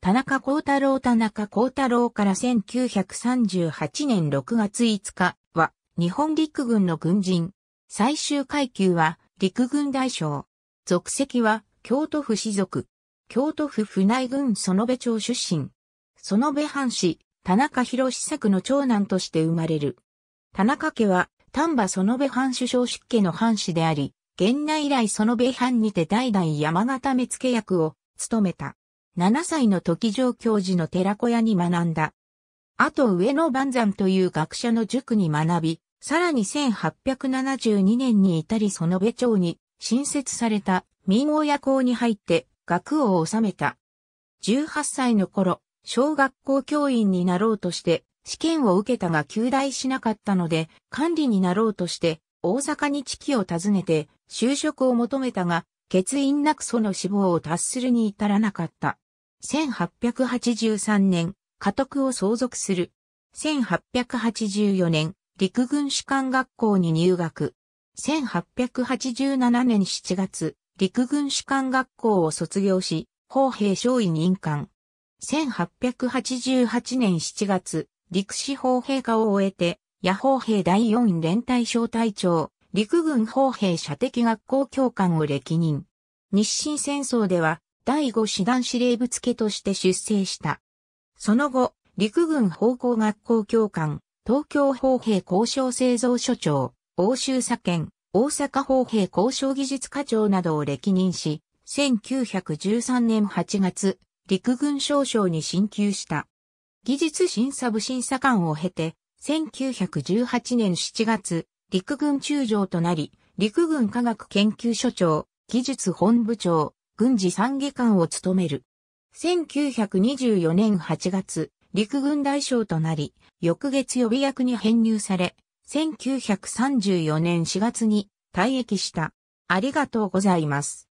田中幸太郎田中幸太郎から1938年6月5日は日本陸軍の軍人。最終階級は陸軍大将。属籍は京都府士族。京都府府内軍園部町出身。園部藩士、田中博作の長男として生まれる。田中家は丹波園部藩主将出家の藩士であり、現内以来園部藩にて代々山形目付役を務めた。7歳の時上教授の寺子屋に学んだ。あと上野万山という学者の塾に学び、さらに1872年に至りその部長に新設された民王夜校に入って学を収めた。18歳の頃、小学校教員になろうとして試験を受けたが休大しなかったので管理になろうとして大阪に地期を訪ねて就職を求めたが欠員なくその志望を達するに至らなかった。1883年、家督を相続する。1884年、陸軍士官学校に入学。1887年7月、陸軍士官学校を卒業し、砲兵少尉任官。1888年7月、陸士砲兵科を終えて、野砲兵第4連隊小隊長、陸軍砲兵射的学校教官を歴任。日清戦争では、第5師団司令部付として出征した。その後、陸軍方向学校教官、東京砲兵交渉製造所長、欧州左研、大阪砲兵交渉技術課長などを歴任し、1913年8月、陸軍少将に進級した。技術審査部審査官を経て、1918年7月、陸軍中将となり、陸軍科学研究所長、技術本部長、軍事参議官を務める。1924年8月、陸軍大将となり、翌月予備役に編入され、1934年4月に退役した。ありがとうございます。